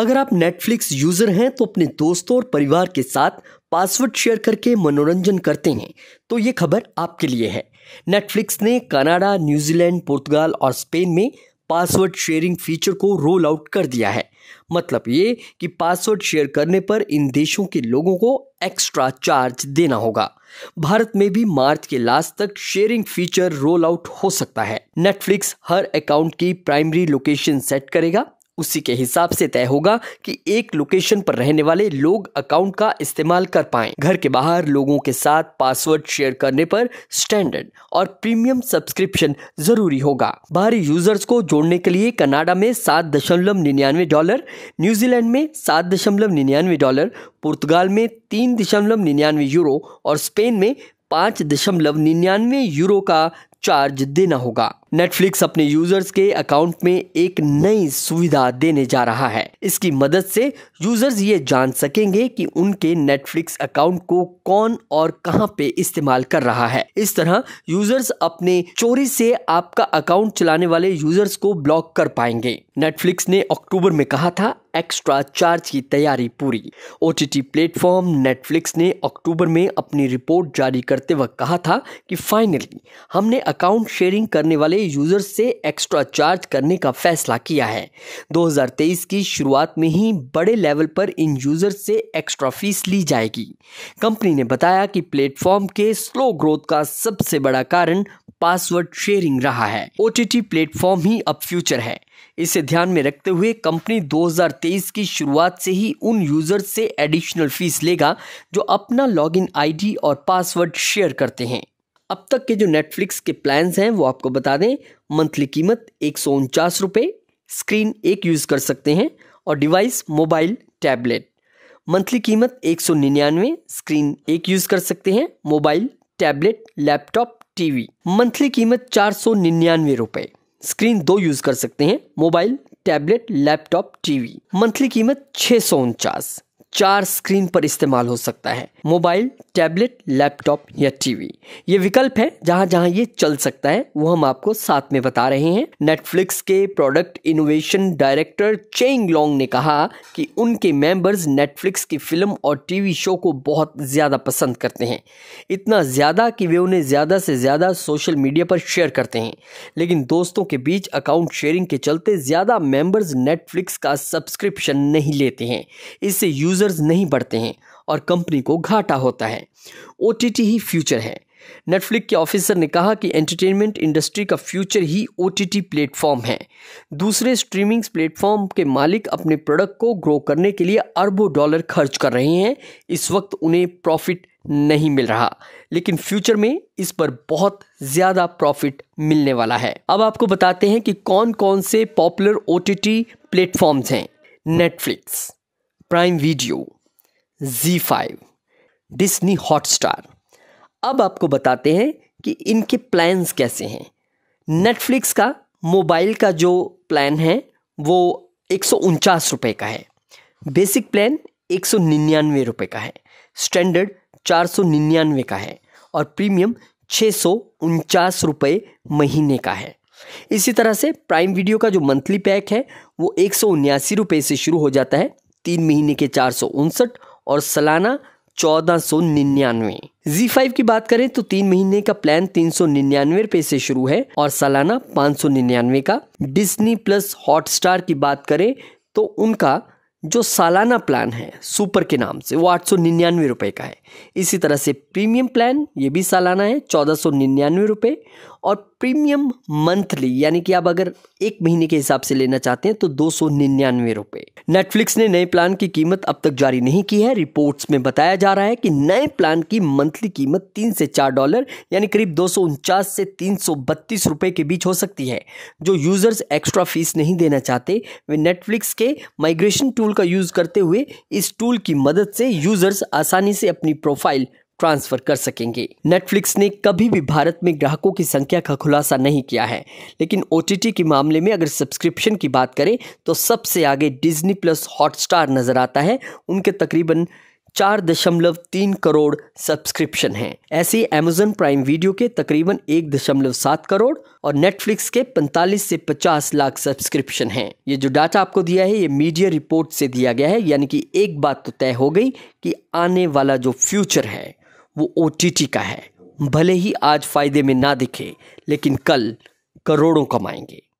अगर आप Netflix user हैं तो अपने दोस्तों और परिवार के साथ पासवर्ड शेयर करके मनोरंजन करते हैं तो ये खबर आपके लिए है नेटफ्लिक्स ने कनाडा न्यूजीलैंड पुर्तगाल और स्पेन में पासवर्ड शेयरिंग फीचर को रोल आउट कर दिया है मतलब ये कि पासवर्ड शेयर करने पर इन देशों के लोगों को एक्स्ट्रा चार्ज देना होगा भारत में भी मार्च के लास्ट तक शेयरिंग फीचर रोल आउट हो सकता है नेटफ्लिक्स हर अकाउंट की प्राइमरी लोकेशन सेट करेगा उसी के हिसाब से तय होगा कि एक लोकेशन पर रहने वाले लोग अकाउंट का इस्तेमाल कर पाए घर के बाहर लोगों के साथ पासवर्ड शेयर करने पर स्टैंडर्ड और प्रीमियम सब्सक्रिप्शन जरूरी होगा बाहरी यूजर्स को जोड़ने के लिए कनाडा में सात दशमलव निन्यानवे डॉलर न्यूजीलैंड में सात दशमलव निन्यानवे डॉलर पुर्तगाल में तीन दशमलव निन्यानवे यूरो और स्पेन में पाँच दशमलव निन्यानवे यूरो का चार्ज देना होगा नेटफ्लिक्स अपने यूजर्स के अकाउंट में एक नई सुविधा देने जा रहा है इसकी मदद से यूजर्स ये जान सकेंगे कि उनके नेटफ्लिक्स अकाउंट को कौन और कहां पे इस्तेमाल कर रहा है इस तरह यूजर्स अपने चोरी से आपका अकाउंट चलाने वाले यूजर्स को ब्लॉक कर पाएंगे नेटफ्लिक्स ने अक्टूबर में कहा था एक्स्ट्रा चार्ज की तैयारी पूरी ओ टी प्लेटफॉर्म नेटफ्लिक्स ने अक्टूबर में अपनी रिपोर्ट जारी करते वक्त कहा था कि फाइनली हमने अकाउंट शेयरिंग करने वाले यूजर्स से एक्स्ट्रा चार्ज करने का फैसला किया है 2023 की शुरुआत में ही बड़े लेवल पर इन यूजर्स से एक्स्ट्रा फीस ली जाएगी कंपनी ने बताया कि प्लेटफॉर्म के स्लो ग्रोथ का सबसे बड़ा कारण पासवर्ड शेयरिंग रहा है ओ प्लेटफॉर्म ही अब फ्यूचर है इसे ध्यान में रखते हुए कंपनी 2023 की शुरुआत से ही उन यूज़र्स से एडिशनल फीस लेगा जो अपना लॉगिन आईडी और पासवर्ड शेयर करते हैं अब तक के जो नेटफ्लिक्स के प्लान हैं वो आपको बता दें मंथली कीमत एक सौ स्क्रीन एक यूज़ कर सकते हैं और डिवाइस मोबाइल टैबलेट मंथली कीमत एक सौ निन्यानवे स्क्रीन एक यूज़ कर सकते हैं mobile tablet laptop TV monthly कीमत चार सौ निन्यानवे रुपये स्क्रीन दो यूज कर सकते हैं mobile tablet laptop TV monthly कीमत छह सौ उनचास चार स्क्रीन पर इस्तेमाल हो सकता है मोबाइल टैबलेट लैपटॉप या टीवी ये विकल्प है जहां जहां ये चल सकता है वो हम आपको साथ में बता रहे हैं नेटफ्लिक्स के product innovation director Cheng Long ने कहा कि उनके मेंबर्स नेटफ्लिक्स की फिल्म और टीवी शो को बहुत ज़्यादा पसंद करते हैं इतना ज़्यादा कि वे उन्हें ज़्यादा से ज़्यादा सोशल मीडिया पर शेयर करते हैं लेकिन दोस्तों के बीच अकाउंट शेयरिंग के चलते ज़्यादा मेंबर्स नेटफ्लिक्स का सब्सक्रिप्शन नहीं लेते हैं इससे यूज़र्स नहीं बढ़ते हैं और कंपनी को घाटा होता है ओ ही फ्यूचर है नेटफ्लिक के ऑफिसर ने कहा कि एंटरटेनमेंट इंडस्ट्री का फ्यूचर ही ओ प्लेटफॉर्म है दूसरे स्ट्रीमिंग प्लेटफॉर्म के मालिक अपने प्रोडक्ट को ग्रो करने के लिए अरबों डॉलर खर्च कर रहे हैं इस वक्त उन्हें प्रॉफिट नहीं मिल रहा लेकिन फ्यूचर में इस पर बहुत ज़्यादा प्रॉफिट मिलने वाला है अब आपको बताते हैं कि कौन कौन से पॉपुलर ओ प्लेटफॉर्म्स हैं Netflix Prime Video Zee five Disney Hotstar अब आपको बताते हैं कि इनके प्लान्स कैसे हैं नेटफ्लिक्स का मोबाइल का जो प्लान है वो एक सौ का है बेसिक प्लान एक सौ निन्यानवे रुपये का है स्टैंडर्ड चार सौ निन्यानवे का है और प्रीमियम छः सौ उनचास रुपये महीने का है इसी तरह से प्राइम वीडियो का जो मंथली पैक है वो एक सौ उन्यासी रुपये से शुरू हो जाता है तीन महीने के चार सौ उनसठ और सालाना चौदह सौ निन्यानवे जी फाइव की बात करें तो तीन महीने का प्लान तीन सौ निन्यानवे रूपए से शुरू है और सालाना पाँच सौ निन्यानवे का डिस्नी प्लस हॉटस्टार की बात करें तो उनका जो सालाना प्लान है सुपर के नाम से वो आठ सौ निन्यानवे रुपये का है इसी तरह से प्रीमियम प्लान ये भी सालाना है चौदह सौ निन्यानवे रुपये और प्रीमियम मंथली यानी कि आप अगर एक महीने के हिसाब से लेना चाहते हैं तो दो सौ निन्यानवे रुपये नेटफ्लिक्स ने नए प्लान की कीमत अब तक जारी नहीं की है रिपोर्ट्स में बताया जा रहा है कि नए प्लान की मंथली कीमत तीन से चार डॉलर यानी करीब दो से तीन रुपए के बीच हो सकती है जो यूजर्स एक्स्ट्रा फीस नहीं देना चाहते वे नेटफ्लिक्स के माइग्रेशन टूल टूल का यूज़ करते हुए इस टूल की मदद से यूजर्स आसानी से अपनी प्रोफाइल ट्रांसफर कर सकेंगे नेटफ्लिक्स ने कभी भी भारत में ग्राहकों की संख्या का खुलासा नहीं किया है लेकिन ओ के मामले में अगर सब्सक्रिप्शन की बात करें तो सबसे आगे डिज्नी प्लस हॉटस्टार नज़र आता है उनके तकरीबन चार दशमलव तीन करोड़ सब्सक्रिप्शन हैं। ऐसे अमेजन प्राइम वीडियो के तकरीबन एक दशमलव सात करोड़ और नेटफ्लिक्स के पैंतालीस से पचास लाख सब्सक्रिप्शन हैं। ये जो डाटा आपको दिया है ये मीडिया रिपोर्ट से दिया गया है यानी कि एक बात तो तय हो गई कि आने वाला जो फ्यूचर है वो ओ का है भले ही आज फायदे में ना दिखे लेकिन कल करोड़ों कमाएंगे